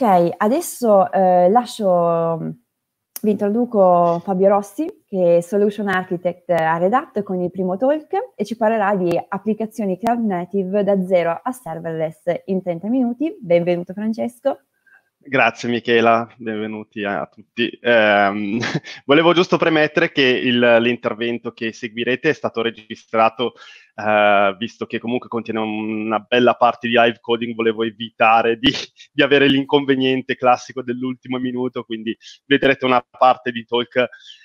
Ok, adesso eh, lascio, mm, vi introduco Fabio Rossi, che è Solution Architect eh, a Red Hat con il primo talk e ci parlerà di applicazioni cloud native da zero a serverless in 30 minuti. Benvenuto Francesco. Grazie Michela, benvenuti a, tutti. Eh, volevo giusto premettere che il, l'intervento che seguirete è stato registrato, eh, visto che comunque contiene una bella parte di live coding, volevo evitare di, di avere l'inconveniente classico dell'ultimo minuto, quindi vedrete una parte di talk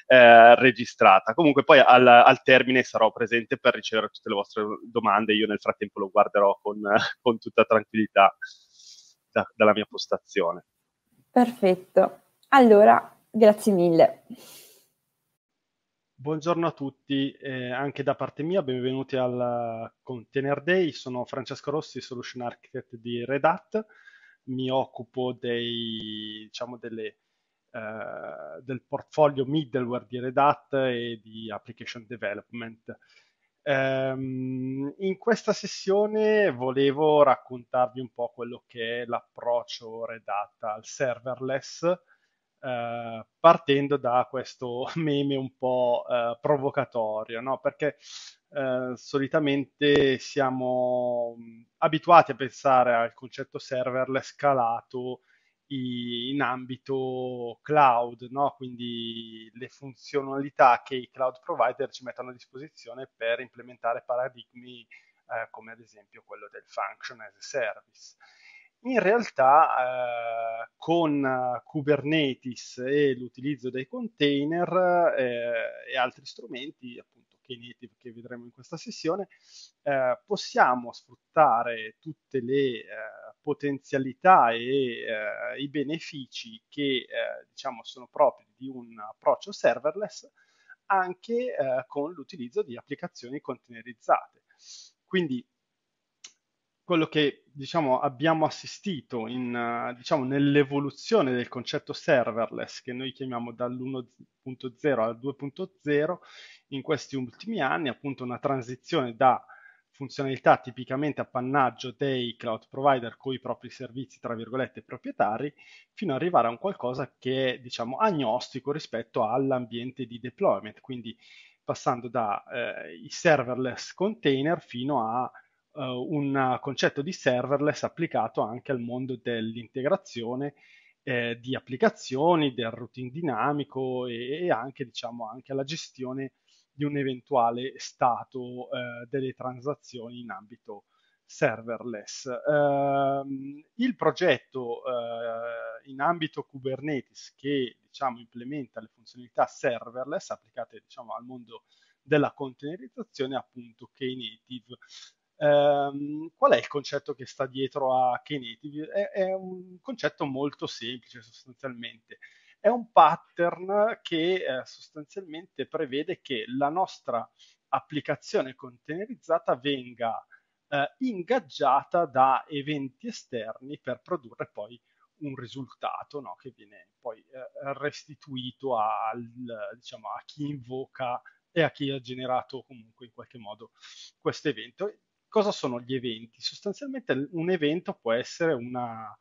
eh, registrata. Comunque poi al, al, termine sarò presente per ricevere tutte le vostre domande, io nel frattempo lo guarderò con, con tutta tranquillità dalla mia postazione. Perfetto. Allora, grazie mille. Buongiorno a tutti, eh, anche da parte mia, benvenuti al Container Day. Sono Francesco Rossi, Solution Architect di Red Hat. Mi occupo dei, diciamo, delle, eh, del portfolio middleware di Red Hat e di application development. Um, in questa sessione volevo raccontarvi un po' quello che è l'approccio redatta al serverless, uh, partendo da questo meme un po' uh, provocatorio, no? perché uh, solitamente siamo mm, abituati a pensare al concetto serverless scalato in ambito cloud, no? quindi le funzionalità che i cloud provider ci mettono a disposizione per implementare paradigmi eh, come ad esempio quello del function as a service. In realtà eh, con eh, Kubernetes e l'utilizzo dei container eh, e altri strumenti, appunto Knative che vedremo in questa sessione, eh, possiamo sfruttare tutte le eh, potenzialità e eh, i benefici che eh, diciamo sono propri di un approccio serverless anche eh, con l'utilizzo di applicazioni containerizzate. Quindi quello che diciamo, abbiamo assistito in, eh, diciamo, nell'evoluzione del concetto serverless che noi chiamiamo dall'1.0 al 2.0 in questi ultimi anni, appunto una transizione da funzionalità tipicamente appannaggio dei cloud provider con i propri servizi, tra virgolette, proprietari, fino ad arrivare a un qualcosa che è, diciamo, agnostico rispetto all'ambiente di deployment, quindi passando dai eh, serverless container fino a eh, un concetto di serverless applicato anche al mondo dell'integrazione eh, di applicazioni, del routing dinamico e, e anche, diciamo, anche alla gestione di un eventuale stato eh, delle transazioni in ambito serverless. Eh, il progetto eh, in ambito Kubernetes che diciamo, implementa le funzionalità serverless applicate diciamo, al mondo della containerizzazione appunto Knative. Um, qual è il concetto che sta dietro a Knative? È, è un concetto molto semplice sostanzialmente è un pattern che eh, sostanzialmente prevede che la nostra applicazione containerizzata venga eh, ingaggiata da eventi esterni per produrre poi un risultato no? che viene poi eh, restituito al, diciamo, a chi invoca e a chi ha generato comunque in qualche modo questo evento. Cosa sono gli eventi? Sostanzialmente un evento può essere una,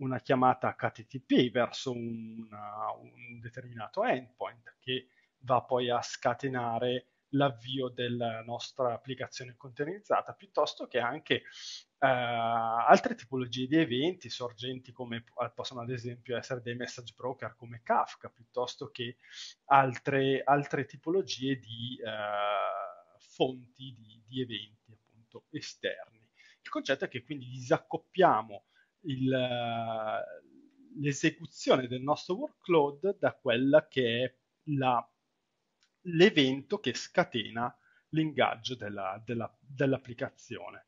una chiamata HTTP verso una, un determinato endpoint che va poi a scatenare l'avvio della nostra applicazione containerizzata, piuttosto che anche eh, altre tipologie di eventi sorgenti come eh, possono ad esempio essere dei message broker come Kafka, piuttosto che altre, altre tipologie di eh, fonti di, di eventi appunto esterni. Il concetto è che quindi disaccoppiamo il, eh, l'esecuzione del nostro workload da quella che è la, l'evento che scatena l'ingaggio della, della, dell'applicazione.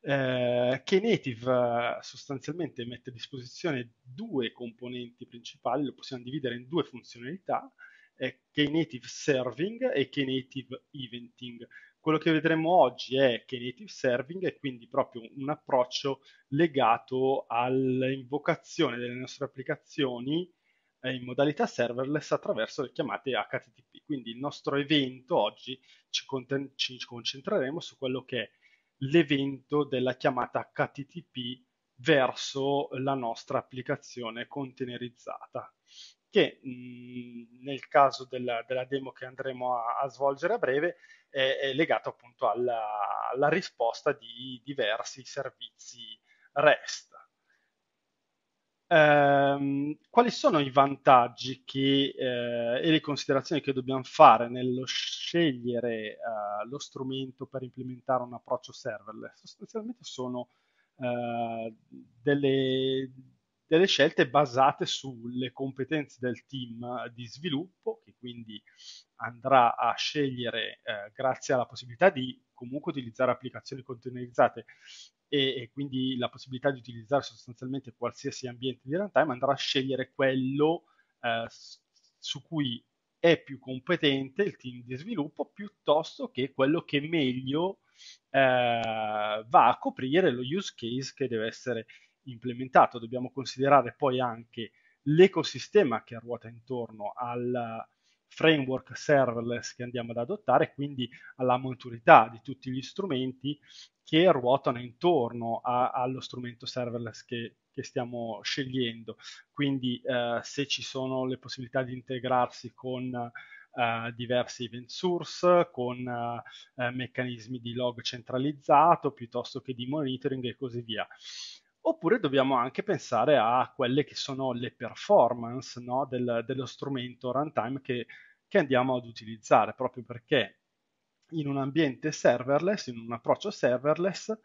Eh, Knative eh, sostanzialmente mette a disposizione due componenti principali, lo possiamo dividere in due funzionalità, eh, Knative Serving e Knative Eventing. Quello che vedremo oggi è che native serving è quindi proprio un approccio legato all'invocazione delle nostre applicazioni eh, in modalità serverless attraverso le chiamate HTTP. Quindi il nostro evento oggi ci, conten- ci concentreremo su quello che è l'evento della chiamata HTTP verso la nostra applicazione containerizzata che nel caso della, della, demo che andremo a, a svolgere a breve è, è legato appunto alla, alla risposta di diversi servizi REST. Um, quali sono i vantaggi che, eh, e le considerazioni che dobbiamo fare nello scegliere uh, lo strumento per implementare un approccio serverless? Sostanzialmente sono uh, delle, delle scelte basate sulle competenze del team eh, di sviluppo, che quindi andrà a scegliere, eh, grazie alla possibilità di comunque utilizzare applicazioni containerizzate e, e, quindi la possibilità di utilizzare sostanzialmente qualsiasi ambiente di runtime, andrà a scegliere quello eh, su cui è più competente il team di sviluppo piuttosto che quello che meglio eh, va a coprire lo use case che deve essere implementato, dobbiamo considerare poi anche l'ecosistema che ruota intorno al framework serverless che andiamo ad adottare, quindi alla maturità di tutti gli strumenti che ruotano intorno a, allo strumento serverless che, che stiamo scegliendo. Quindi eh, se ci sono le possibilità di integrarsi con eh, diversi event source, con eh, meccanismi di log centralizzato piuttosto che di monitoring e così via oppure dobbiamo anche pensare a quelle che sono le performance no, del, dello strumento runtime che, che, andiamo ad utilizzare, proprio perché in un ambiente serverless, in un approccio serverless,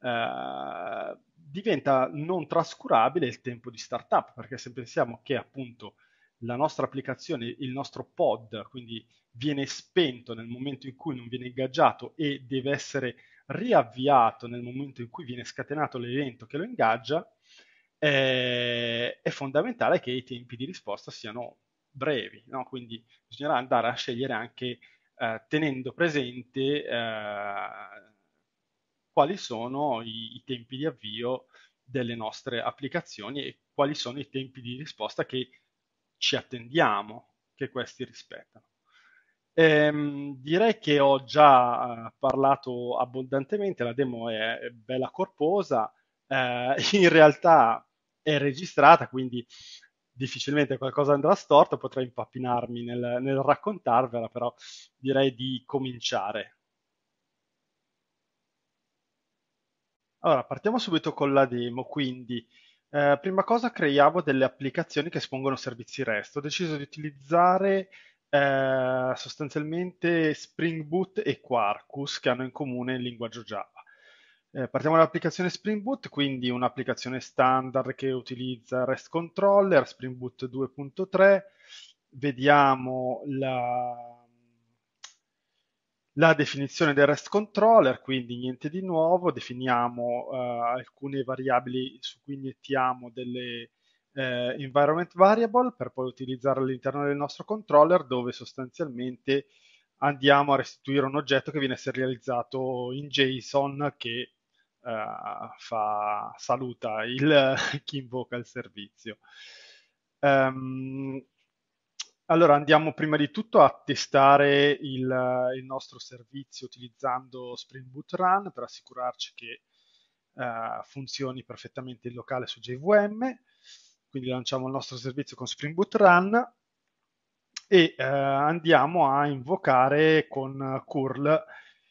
eh, diventa non trascurabile il tempo di startup, perché se pensiamo che appunto la nostra applicazione, il nostro pod, quindi viene spento nel momento in cui non viene ingaggiato e deve essere riavviato nel momento in cui viene scatenato l'evento che lo ingaggia, eh, è fondamentale che i tempi di risposta siano brevi, no? quindi bisognerà andare a scegliere anche eh, tenendo presente eh, quali sono i, i, tempi di avvio delle nostre applicazioni e quali sono i tempi di risposta che ci attendiamo che questi rispettano. Ehm, direi che ho già eh, parlato abbondantemente, la demo è bella corposa, eh, in realtà è registrata, quindi difficilmente qualcosa andrà storto, potrei impappinarmi nel, nel raccontarvela, però direi di cominciare. Allora, partiamo subito con la demo, quindi eh, prima cosa creiamo delle applicazioni che espongono servizi REST. Ho deciso di utilizzare eh, sostanzialmente Spring Boot e Quarkus che hanno in comune il linguaggio Java. Eh, partiamo dall'applicazione Spring Boot, quindi un'applicazione standard che utilizza REST Controller, Spring Boot 2.3, vediamo la, la definizione del REST controller, quindi niente di nuovo, definiamo uh, alcune variabili su cui iniettiamo delle, eh, environment variable per poi utilizzarla all'interno del nostro controller dove sostanzialmente andiamo a restituire un oggetto che viene serializzato in JSON che eh, fa, saluta il, chi invoca il servizio. Um, allora andiamo prima di tutto a testare il, il, nostro servizio utilizzando Spring Boot Run per assicurarci che uh, funzioni perfettamente in locale su JVM. Quindi lanciamo il nostro servizio con Spring Boot Run e eh, andiamo a invocare con curl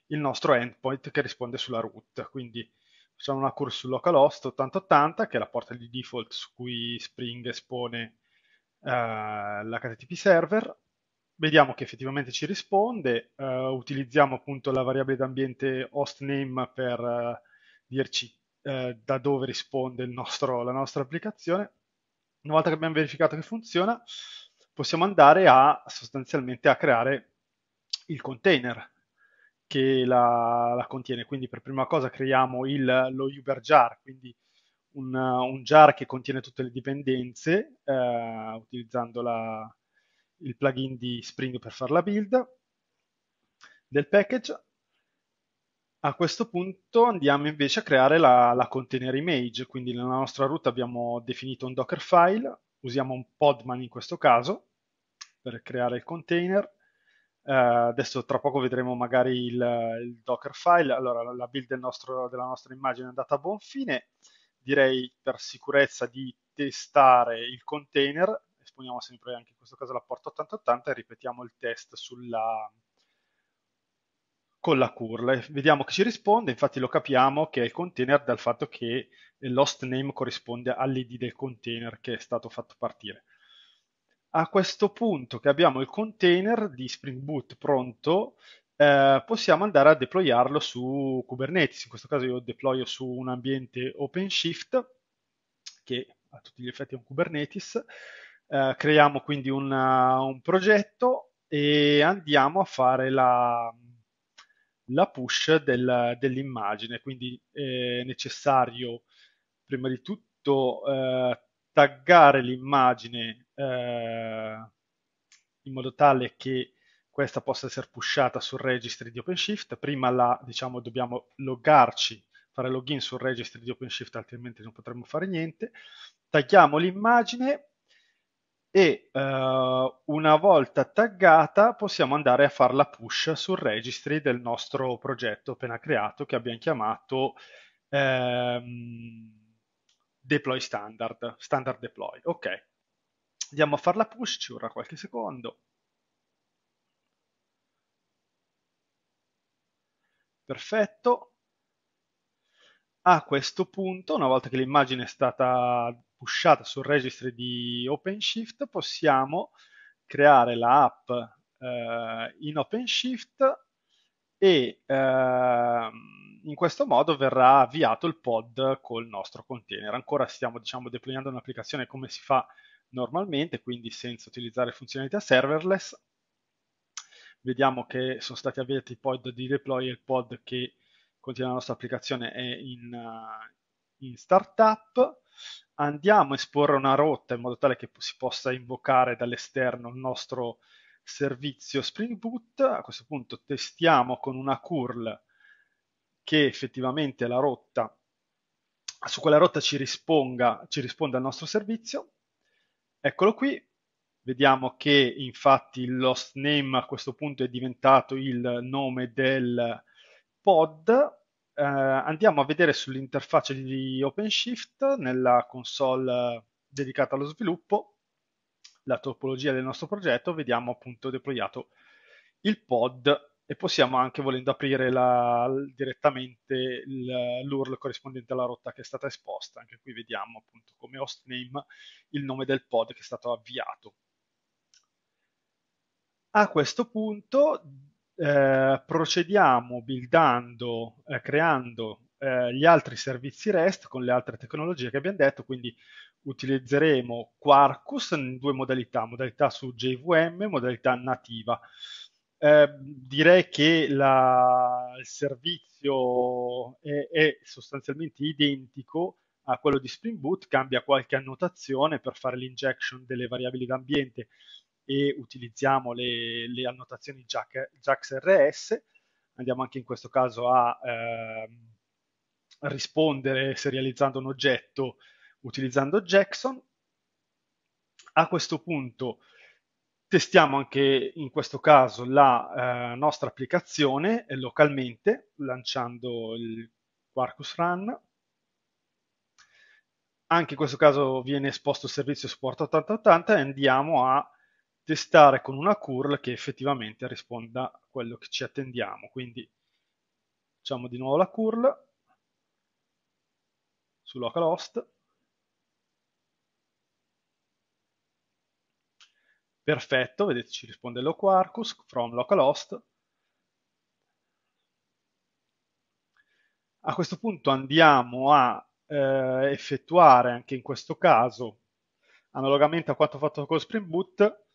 il nostro endpoint che risponde sulla root. Quindi facciamo una curl su localhost 8080 che è la porta di default su cui Spring espone eh, l'HTTP server. Vediamo che effettivamente ci risponde, eh, utilizziamo appunto la variabile d'ambiente hostname per eh, dirci eh, da dove risponde nostro, la nostra applicazione una volta che abbiamo verificato che funziona, possiamo andare a sostanzialmente a creare il container che la, la contiene. Quindi per prima cosa creiamo il, lo Uber jar, quindi un, un, jar che contiene tutte le dipendenze eh, utilizzando la, il plugin di Spring per fare la build del package a questo punto andiamo invece a creare la, la container image, quindi nella nostra root abbiamo definito un Dockerfile, usiamo un podman in questo caso per creare il container. Eh, adesso tra poco vedremo magari il, il Dockerfile, allora la build del nostro, della nostra immagine è andata a buon fine, direi per sicurezza di testare il container, esponiamo sempre anche in questo caso la porta 8080 e ripetiamo il test sulla, con la curl vediamo che ci risponde, infatti lo capiamo che è il container dal fatto che l'host name corrisponde all'id del container che è stato fatto partire. A questo punto che abbiamo il container di Spring Boot pronto, eh, possiamo andare a deployarlo su Kubernetes, in questo caso io deployo su un ambiente OpenShift che a tutti gli effetti è un Kubernetes, eh, creiamo quindi una, eh, un progetto e andiamo a fare la la push del, dell'immagine, quindi è eh, necessario prima di tutto eh, taggare l'immagine eh, in modo tale che questa possa essere pushata sul registry di OpenShift, prima la, diciamo, dobbiamo loggarci, fare login sul registry di OpenShift, altrimenti non potremmo fare niente, tagliamo l'immagine e eh, una volta taggata possiamo andare a fare la push sul registry del nostro progetto appena creato che abbiamo chiamato ehm, deploy standard, standard deploy. Ok, andiamo a fare la push, ci vorrà qualche secondo. Perfetto. A questo punto, una volta che l'immagine è stata pushata sul registro di OpenShift, possiamo creare l'app eh, in OpenShift e eh, in questo modo verrà avviato il pod col nostro container. Ancora stiamo diciamo, deployando un'applicazione come si fa normalmente, quindi senza utilizzare funzionalità serverless. Vediamo che sono stati avviati i pod di deploy e il pod che contiene la nostra applicazione è in, eh, in startup andiamo a esporre una rotta in modo tale che si possa invocare dall'esterno il nostro servizio Spring Boot. A questo punto testiamo con una curl che effettivamente la rotta, su quella rotta ci, risponga, ci risponda al nostro servizio. Eccolo qui, vediamo che infatti il host name a questo punto è diventato il nome del pod eh, andiamo a vedere sull'interfaccia di OpenShift nella console eh, dedicata allo sviluppo la topologia del nostro progetto, vediamo appunto deployato il pod e possiamo anche volendo aprire la, direttamente l'URL corrispondente alla rotta che è stata esposta. Anche qui vediamo appunto come hostname il nome del pod che è stato avviato. A questo punto eh, procediamo buildando, eh, creando eh, gli altri servizi REST con le altre tecnologie che abbiamo detto, quindi utilizzeremo Quarkus in due modalità, modalità su JVM, e modalità nativa. Eh, direi che la, il servizio è, è, sostanzialmente identico a quello di Spring Boot, cambia qualche annotazione per fare l'injection delle variabili d'ambiente e utilizziamo le, le annotazioni JAX, JAX RS, andiamo anche in questo caso a eh, rispondere serializzando un oggetto utilizzando Jackson. A questo punto testiamo anche in questo caso la eh, nostra applicazione localmente lanciando il Quarkus Run. Anche in questo caso viene esposto il servizio supporto 8080 e andiamo a testare con una curl che effettivamente risponda a quello che ci attendiamo. Quindi facciamo di nuovo la curl su localhost. Perfetto, vedete ci risponde loquarcus from localhost. A questo punto andiamo a eh, effettuare anche in questo caso, analogamente a quanto fatto con Spring Boot,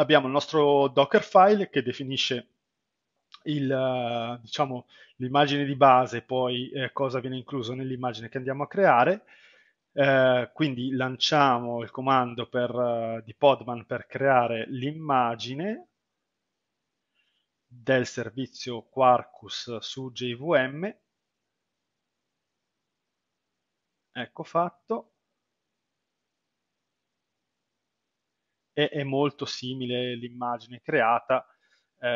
abbiamo il nostro Dockerfile che definisce il, eh, diciamo, l'immagine di base, poi eh, cosa viene incluso nell'immagine che andiamo a creare. Eh, quindi lanciamo il comando per, eh, di Podman per creare l'immagine del servizio Quarkus su JVM. Ecco fatto. e è molto simile l'immagine creata. Eh,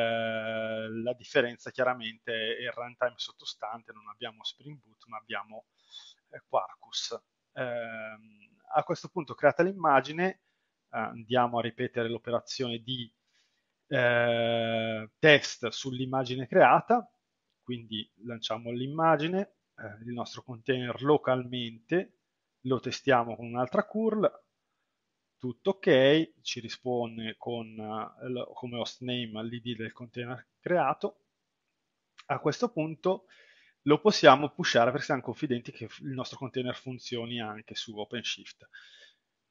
la differenza chiaramente è il runtime sottostante, non abbiamo Spring Boot ma abbiamo eh, Quarkus. Eh, a questo punto creata l'immagine eh, andiamo a ripetere l'operazione di eh, test sull'immagine creata, quindi lanciamo l'immagine, eh, il nostro container localmente, lo testiamo con un'altra curl, tutto ok, ci risponde con eh, come host name l'id del container creato. A questo punto lo possiamo pushare perché siamo confidenti che il nostro container funzioni anche su OpenShift.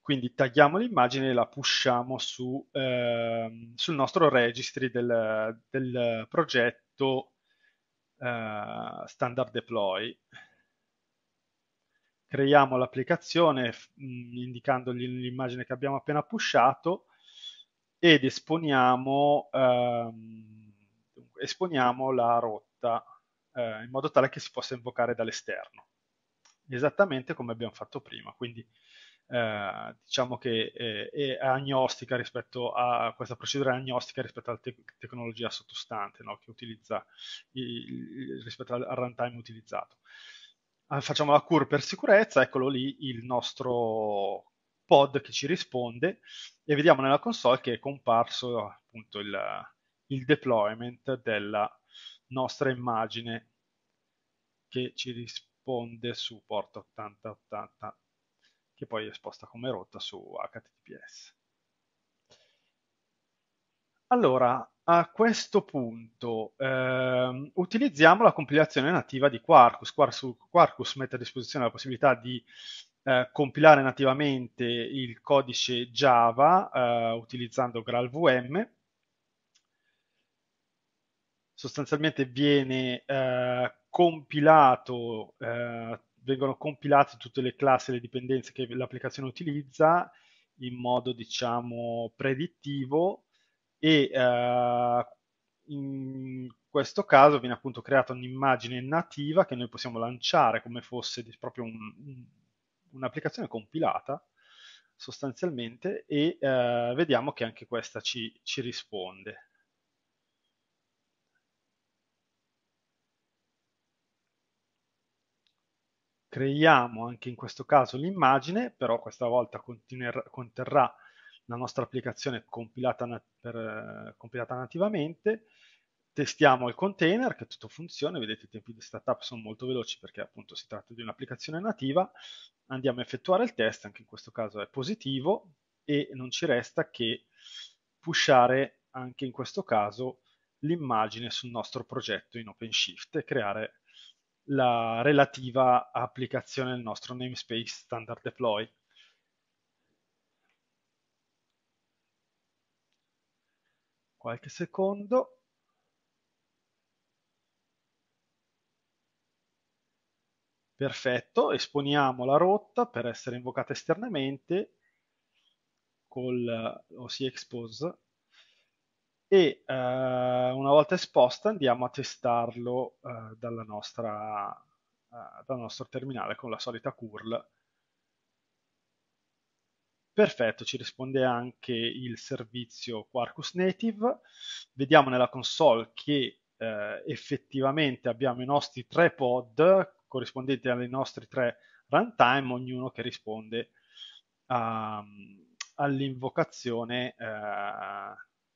Quindi tagliamo l'immagine e la pushiamo su, eh, sul nostro registry del, del progetto eh, standard deploy creiamo l'applicazione mm, indicandogli l'immagine che abbiamo appena pushato ed esponiamo, ehm, esponiamo la rotta eh, in modo tale che si possa invocare dall'esterno, esattamente come abbiamo fatto prima. Quindi eh, diciamo che eh, è agnostica rispetto a questa procedura è agnostica rispetto alla te tecnologia sottostante no? che utilizza il, rispetto al runtime utilizzato. Ah, facciamo la cure per sicurezza, eccolo lì il nostro pod che ci risponde e vediamo nella console che è comparso appunto il, il deployment della nostra immagine che ci risponde su port 8080 che poi è esposta come rotta su HTTPS. Allora, a questo punto ehm, utilizziamo la compilazione nativa di Quarkus. Quarkus, Quarkus mette a disposizione la possibilità di eh, compilare nativamente il codice Java eh, utilizzando GraalVM. Sostanzialmente viene eh, compilato, eh, vengono compilate tutte le classi e le dipendenze che l'applicazione utilizza in modo diciamo predittivo e eh, in questo caso viene appunto creata un'immagine nativa che noi possiamo lanciare come fosse proprio un, un, un'applicazione compilata sostanzialmente e eh, vediamo che anche questa ci, ci risponde. Creiamo anche in questo caso l'immagine, però questa volta contener- conterrà la nostra applicazione compilata, nat per, eh, compilata nativamente, testiamo il container, che tutto funziona, vedete i tempi di startup sono molto veloci perché appunto si tratta di un'applicazione nativa, andiamo a effettuare il test, anche in questo caso è positivo, e non ci resta che pushare anche in questo caso l'immagine sul nostro progetto in OpenShift e creare la relativa applicazione nel nostro namespace standard deploy. qualche secondo. Perfetto, esponiamo la rotta per essere invocata esternamente col OC Expose e eh, una volta esposta andiamo a testarlo eh, dalla nostra, eh, dal nostro terminale con la solita curl Perfetto, ci risponde anche il servizio Quarkus Native. Vediamo nella console che eh, effettivamente abbiamo i nostri tre pod corrispondenti alle nostre tre runtime, ognuno che risponde um, all'invocazione eh,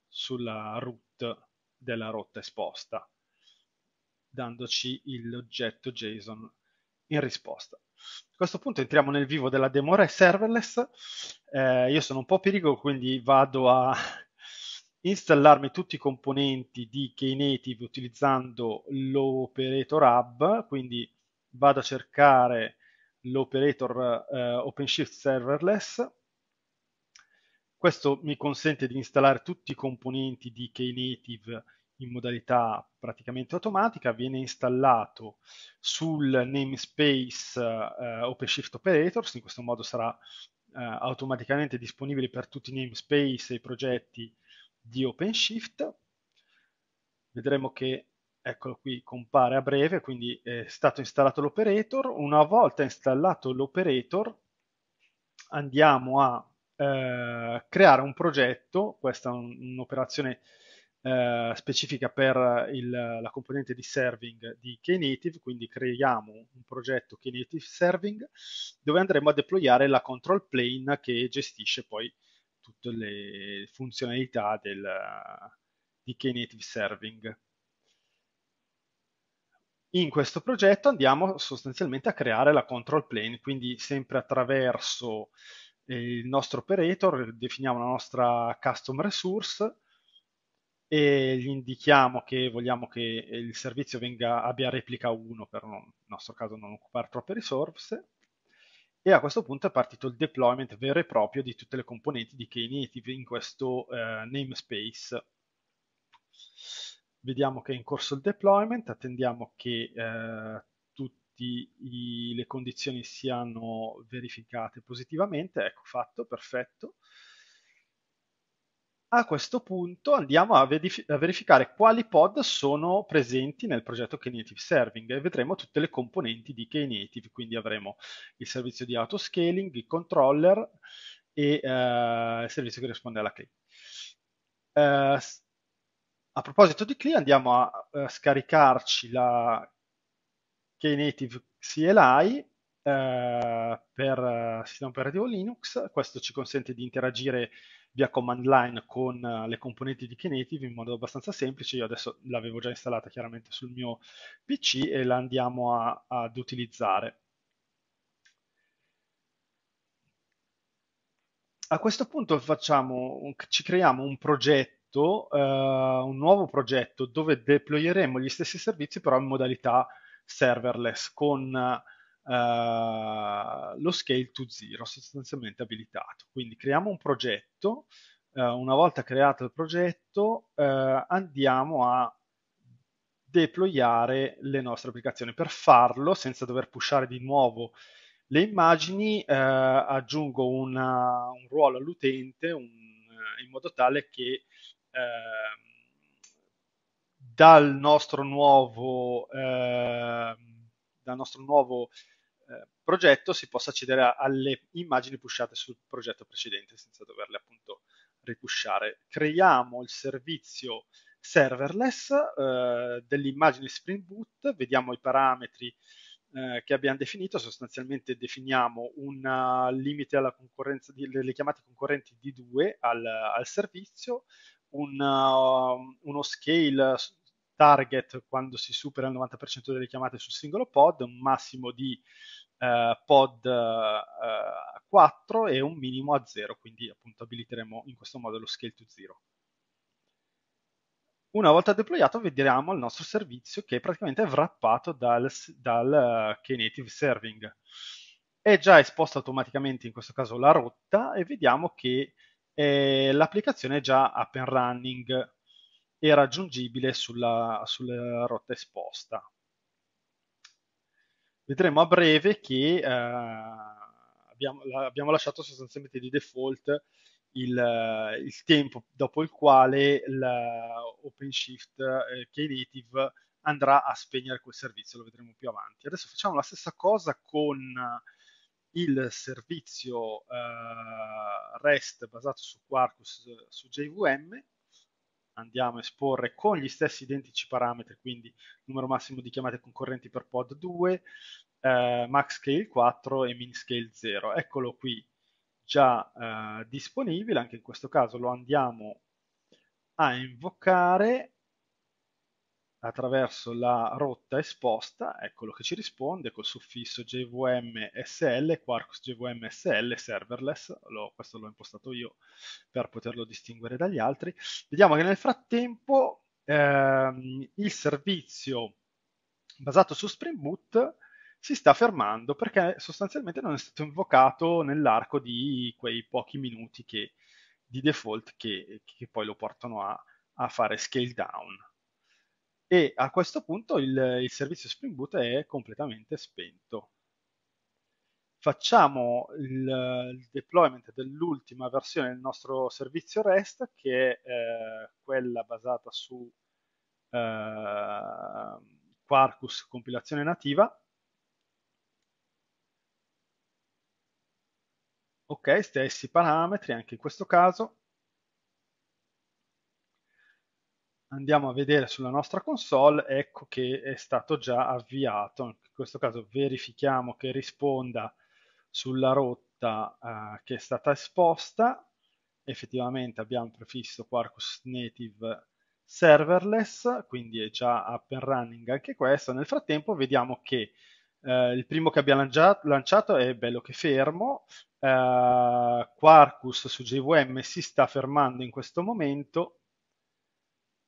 sulla root della rotta esposta, dandoci l'oggetto JSON in risposta. A questo punto entriamo nel vivo della demo serverless. Eh, io sono un po' pirico, quindi vado a installarmi tutti i componenti di Knative utilizzando l'Operator Hub, quindi vado a cercare l'Operator eh, OpenShift Serverless. Questo mi consente di installare tutti i componenti di Knative in modalità praticamente automatica, viene installato sul namespace eh, OpenShift Operators, in questo modo sarà eh, automaticamente disponibile per tutti i namespace e i progetti di OpenShift. Vedremo che eccolo qui, compare a breve, quindi è stato installato l'operator. Una volta installato l'operator andiamo a eh, creare un progetto, questa è un'operazione un eh, specifica per il, la componente di serving di Knative, quindi creiamo un progetto Knative Serving dove andremo a deployare la control plane che gestisce poi tutte le funzionalità del, di Knative Serving. In questo progetto andiamo sostanzialmente a creare la control plane, quindi sempre attraverso eh, il nostro operator, definiamo la nostra custom resource, e gli indichiamo che vogliamo che eh, il servizio venga, abbia replica 1 per non, nel nostro caso non occupare troppe risorse e a questo punto è partito il deployment vero e proprio di tutte le componenti di Knative in questo eh, namespace. Vediamo che è in corso il deployment, attendiamo che eh, tutte le condizioni siano verificate positivamente, ecco fatto, perfetto. A questo punto andiamo a, verif- a, verificare quali pod sono presenti nel progetto Knative Serving e vedremo tutte le componenti di Knative, quindi avremo il servizio di autoscaling, il controller e eh, il servizio che risponde alla CLI. Eh, a proposito di CLI andiamo a, a eh, scaricarci la Knative CLI eh, per eh, sistema operativo Linux, questo ci consente di interagire via command line con eh, le componenti di Knative in modo abbastanza semplice. Io adesso l'avevo già installata chiaramente sul mio PC e la andiamo a, ad utilizzare. A questo punto facciamo, ci creiamo un progetto, eh, un nuovo progetto dove deployeremo gli stessi servizi però in modalità serverless con eh, lo scale to zero sostanzialmente abilitato. Quindi creiamo un progetto, uh, una volta creato il progetto uh, andiamo a deployare le nostre applicazioni. Per farlo, senza dover pushare di nuovo le immagini, aggiungo una, un ruolo all'utente un, in modo tale che ehm, dal nostro nuovo, eh, dal nostro nuovo eh, progetto si possa accedere a, alle immagini pushate sul progetto precedente senza doverle appunto ripushare. Creiamo il servizio serverless eh, delle Spring Boot, vediamo i parametri eh, che abbiamo definito, sostanzialmente definiamo un eh, limite alla concorrenza delle chiamate concorrenti di 2 al, al, servizio, un, uh, uno scale target quando si supera il 90% delle chiamate sul singolo pod, un massimo di eh, pod eh, a 4 e un minimo a 0, quindi appunto abiliteremo in questo modo lo scale to 0. Una volta deployato vedremo il nostro servizio che praticamente è wrappato dal, dal eh, Knative Serving. È già esposta automaticamente in questo caso la rotta e vediamo che eh, l'applicazione è già up and running e raggiungibile sulla, sulla rotta esposta vedremo a breve che eh, abbiamo, abbiamo, lasciato sostanzialmente di default il, eh, il tempo dopo il quale l'OpenShift eh, eh Knative andrà a spegnere quel servizio, lo vedremo più avanti. Adesso facciamo la stessa cosa con eh, il servizio eh, REST basato su Quarkus su JVM andiamo a esporre con gli stessi identici parametri, quindi numero massimo di chiamate concorrenti per pod 2, eh, max scale 4 e min scale 0. Eccolo qui già eh, disponibile, anche in questo caso lo andiamo a invocare attraverso la rotta esposta, eccolo che ci risponde col suffisso JVM SL, Quarkus JVM SL, serverless, lo, questo l'ho impostato io per poterlo distinguere dagli altri. Vediamo che nel frattempo ehm, il servizio basato su Spring Boot si sta fermando perché sostanzialmente non è stato invocato nell'arco di quei pochi minuti che, di default che, che poi lo portano a, a fare scale down e a questo punto il, il servizio Spring Boot è completamente spento. Facciamo il, il deployment dell'ultima versione del nostro servizio REST, che è eh, quella basata su eh, Quarkus compilazione nativa, ok, stessi parametri anche in questo caso, andiamo a vedere sulla nostra console, ecco che è stato già avviato. In questo caso verifichiamo che risponda sulla rotta eh, che è stata esposta. Effettivamente abbiamo prefisso Quarkus Native serverless, quindi è già up and running anche questo. Nel frattempo vediamo che eh, il primo che abbiamo lanciato è bello che fermo, eh, Quarkus su JVM si sta fermando in questo momento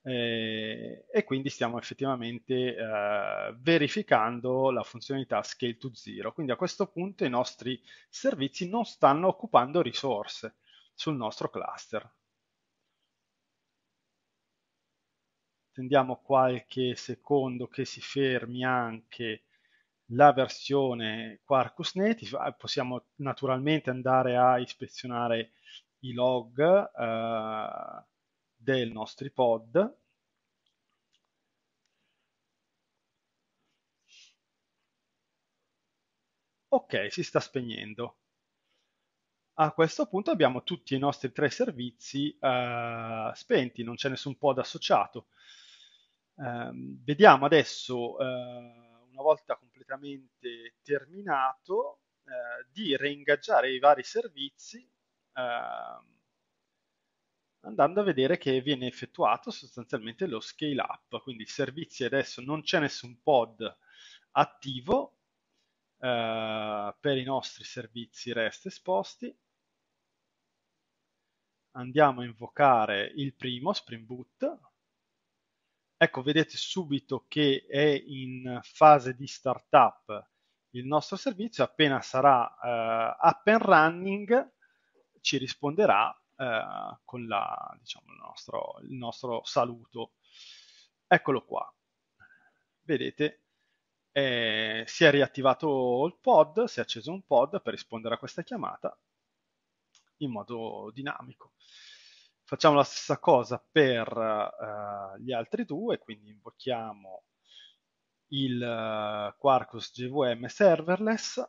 eh, e quindi stiamo effettivamente eh, verificando la funzionalità scale to zero. Quindi a questo punto i nostri servizi non stanno occupando risorse sul nostro cluster. Attendiamo qualche secondo che si fermi anche la versione Quarkus Native, eh, possiamo naturalmente andare a ispezionare i log, eh, dei nostri pod. Ok, si sta spegnendo. A questo punto abbiamo tutti i nostri tre servizi eh, spenti, non c'è nessun pod associato. Eh, vediamo adesso, eh, una volta completamente terminato, eh, di reingaggiare i vari servizi. Uh, andando a vedere che viene effettuato sostanzialmente lo scale up, quindi i servizi adesso non c'è nessun pod attivo eh, per i nostri servizi REST esposti, andiamo a invocare il primo Spring Boot, ecco vedete subito che è in fase di startup il nostro servizio, appena sarà eh, up and running ci risponderà eh, con la, diciamo, il, nostro, il nostro saluto. Eccolo qua. Vedete, eh, si è riattivato il pod, si è acceso un pod per rispondere a questa chiamata in modo dinamico. Facciamo la stessa cosa per eh, gli altri due, quindi invochiamo il eh, Quarkus GVM serverless,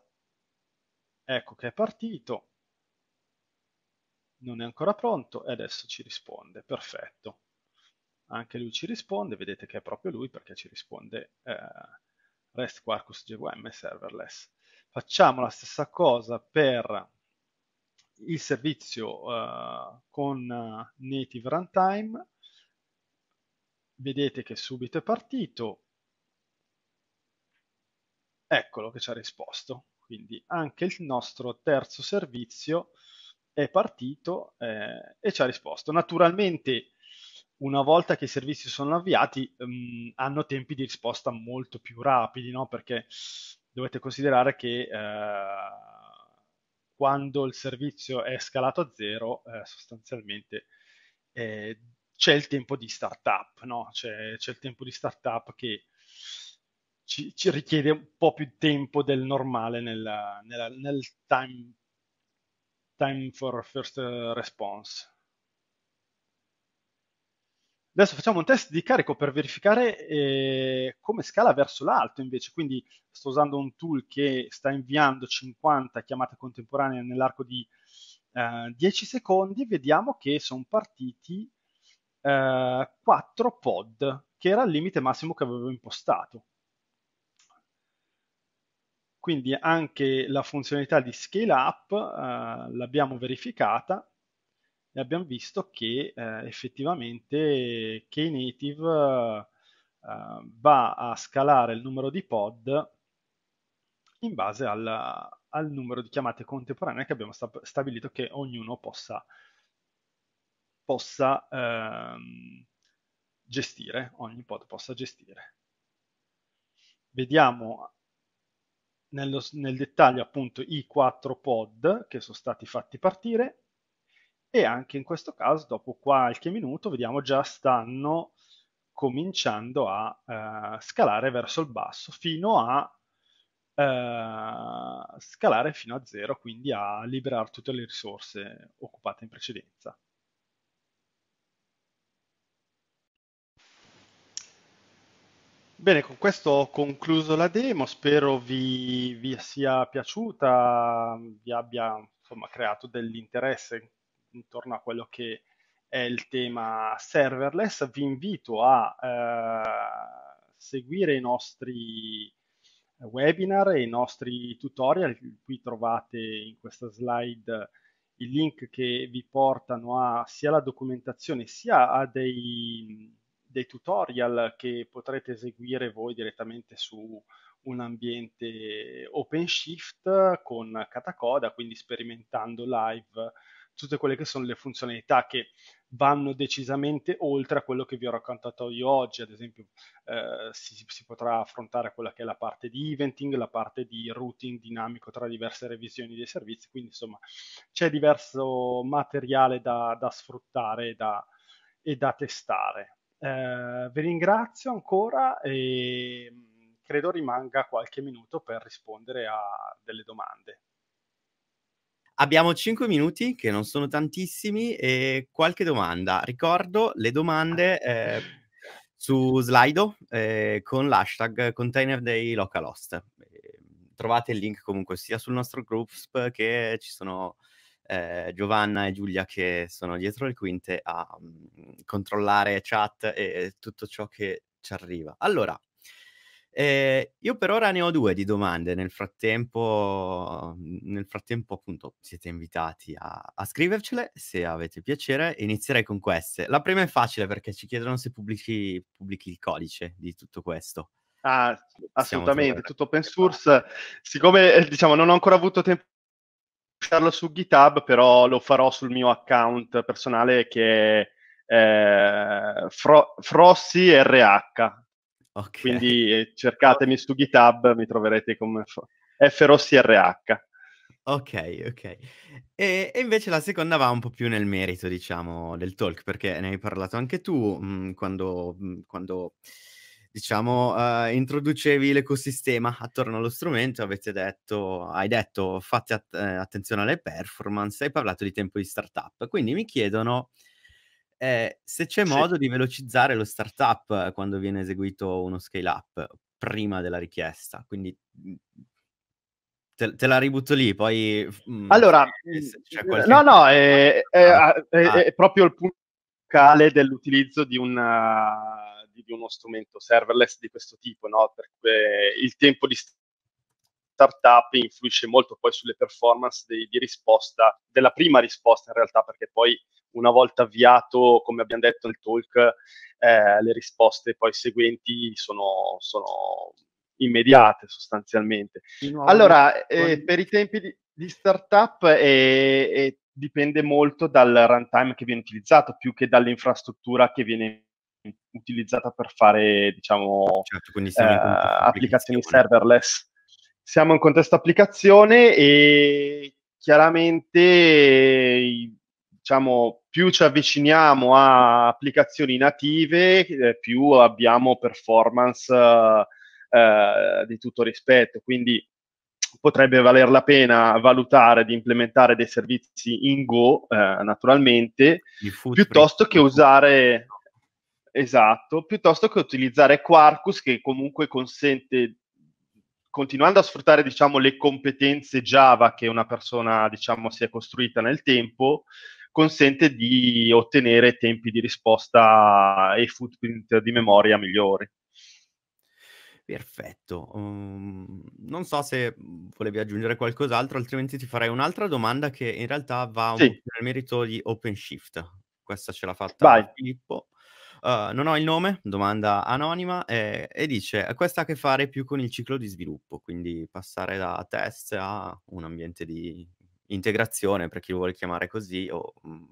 ecco che è partito, non è ancora pronto e adesso ci risponde, perfetto. Anche lui ci risponde, vedete che è proprio lui perché ci risponde eh, REST Quarkus JVM serverless. Facciamo la stessa cosa per il servizio eh, con eh, native runtime, vedete che subito è partito, eccolo che ci ha risposto. Quindi anche il nostro terzo servizio è partito eh, e ci ha risposto. Naturalmente, una volta che i servizi sono avviati, mh, mm, hanno tempi di risposta molto più rapidi, no? perché dovete considerare che eh, quando il servizio è scalato a zero, eh, sostanzialmente eh, c'è il tempo di startup, no? c'è, c'è il tempo di startup che ci, ci, richiede un po' più tempo del normale nel, nel, nel time time for first eh, response. Adesso facciamo un test di carico per verificare eh, come scala verso l'alto invece, quindi sto usando un tool che sta inviando 50 chiamate contemporanee nell'arco di eh, 10 secondi, vediamo che sono partiti eh, 4 pod, che era il limite massimo che avevo impostato. Quindi anche la funzionalità di scale up eh, l'abbiamo verificata e abbiamo visto che eh, effettivamente Knative eh, va a scalare il numero di pod in base al, al numero di chiamate contemporanee che abbiamo sta stabilito che ognuno possa, possa ehm, gestire, ogni pod possa gestire. Vediamo nello, nel dettaglio appunto i quattro pod che sono stati fatti partire e anche in questo caso dopo qualche minuto vediamo già stanno cominciando a eh, scalare verso il basso fino a eh, scalare fino a zero quindi a liberare tutte le risorse occupate in precedenza Bene, con questo ho concluso la demo, spero vi, vi sia piaciuta, vi abbia insomma, creato dell'interesse intorno a quello che è il tema serverless. Vi invito a eh, seguire i nostri webinar e i nostri tutorial, qui trovate in questa slide i link che vi portano a sia la documentazione sia a dei dei tutorial che potrete eseguire voi direttamente su un ambiente OpenShift con Catacoda, quindi sperimentando live tutte quelle che sono le funzionalità che vanno decisamente oltre a quello che vi ho raccontato io oggi, ad esempio eh, si, si, potrà affrontare quella che è la parte di eventing, la parte di routing dinamico tra diverse revisioni dei servizi, quindi insomma c'è diverso materiale da, da sfruttare da, e da testare. Eh, vi ringrazio ancora e mm, credo rimanga qualche minuto per rispondere a delle domande. Abbiamo 5 minuti, che non sono tantissimi, e qualche domanda. Ricordo le domande ah. eh, su Slido eh, con l'hashtag container dei localhost. Ehm, trovate il link comunque sia sul nostro groups che ci sono eh, Giovanna e Giulia che sono dietro le quinte a mh, mm, controllare chat e tutto ciò che ci arriva. Allora, eh, io per ora ne ho due di domande, nel frattempo, nel frattempo appunto siete invitati a, a, scrivercele se avete piacere, inizierei con queste. La prima è facile perché ci chiedono se pubblichi, pubblichi il codice di tutto questo. Ah, assolutamente, tutto open source. Siccome eh, diciamo non ho ancora avuto tempo usarlo su GitHub, però lo farò sul mio account personale che è eh, Fro- FrossiRH. Okay. Quindi eh, cercatemi su GitHub, mi troverete come FrossiRH. Ok, ok. E, e, invece la seconda va un po' più nel merito, diciamo, del talk, perché ne hai parlato anche tu mh, mm, quando, mh, mm, quando diciamo, eh, introducevi l'ecosistema attorno allo strumento, detto, hai detto fate att- eh, attenzione alle performance, hai parlato di tempo di startup, quindi mi chiedono eh, se c'è modo di velocizzare lo startup quando viene eseguito uno scale up prima della richiesta, quindi mm, te, te la ributto lì, poi... Mh, mm, allora, mm, qualche... no, no, è, è, ah, è, ah. è, proprio il punto dell'utilizzo di un utenti di uno strumento serverless di questo tipo, no? perché il tempo di startup influisce molto poi sulle performance di, di risposta, della prima risposta in realtà, perché poi una volta avviato, come abbiamo detto nel talk, eh, le risposte poi seguenti sono, sono immediate sostanzialmente. allora, eh, per i tempi di, di startup eh, eh, dipende molto dal runtime che viene utilizzato, più che dall'infrastruttura che viene utilizzata per fare, diciamo, certo, eh, applicazioni serverless. Siamo in contesto applicazione e chiaramente, diciamo, più ci avviciniamo a applicazioni native, eh, più abbiamo performance eh, di tutto rispetto. Quindi potrebbe valer la pena valutare di implementare dei servizi in Go, eh, naturalmente, piuttosto che usare... Esatto, piuttosto che utilizzare Quarkus che comunque consente continuando a sfruttare diciamo, le competenze Java che una persona diciamo, si è costruita nel tempo, consente di ottenere tempi di risposta e footprint di memoria migliori. Perfetto, um, non so se volevi aggiungere qualcos'altro, altrimenti ti farei un'altra domanda che in realtà va sì. un po' nel merito di OpenShift. Questa ce l'ha fatta Vai. Filippo. Uh, non ho il nome, domanda anonima, e, e dice, eh, questa ha a che fare più con il ciclo di sviluppo, quindi passare da test a un ambiente di integrazione, per chi lo vuole chiamare così, o mh, mm,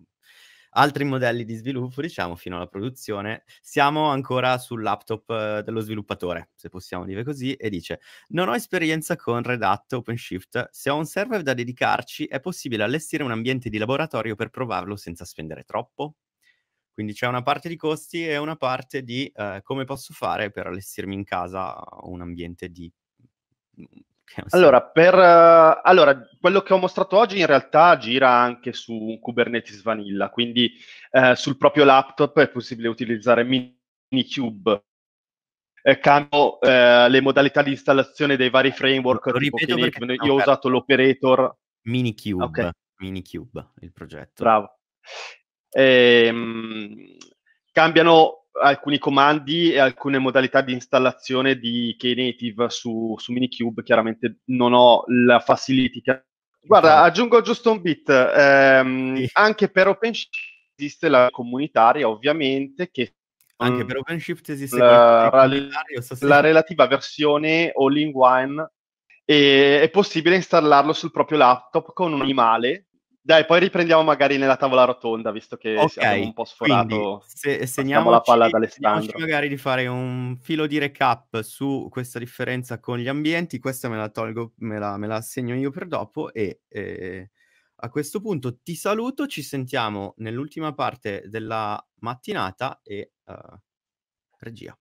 altri modelli di sviluppo, diciamo, fino alla produzione. Siamo ancora sul laptop eh, dello sviluppatore, se possiamo dire così, e dice: Non ho esperienza con Red Hat OpenShift. Se ho un server da dedicarci, è possibile allestire un ambiente di laboratorio per provarlo senza spendere troppo? Quindi c'è una parte di costi e una parte di eh, come posso fare per allestirmi in casa un ambiente di... Mm, allora, per, uh, allora, quello che ho mostrato oggi in realtà gira anche su un Kubernetes Vanilla, quindi uh, sul proprio laptop è possibile utilizzare Minikube. Eh, cambio uh, le modalità di installazione dei vari framework. Lo ripeto perché io ho usato l'operator Minikube, okay. Minikube, il progetto. Bravo ehm, cambiano alcuni comandi e alcune modalità di installazione di Knative su, su Minikube. Chiaramente non ho la facility che... Guarda, aggiungo giusto un bit. Ehm, sì. Anche per OpenShift esiste la comunitaria, ovviamente, che... Anche mm, per OpenShift esiste la, rale- la relativa versione all-in-one e è possibile installarlo sul proprio laptop con un animale dai, poi riprendiamo magari nella tavola rotonda, visto che okay, siamo un po' sforato. Se, segniamo la palla ad Alessandro. magari di fare un filo di recap su questa differenza con gli ambienti. Questa me la tolgo, me la, me la segno io per dopo. E eh, a questo punto ti saluto. Ci sentiamo nell'ultima parte della mattinata e uh, regia.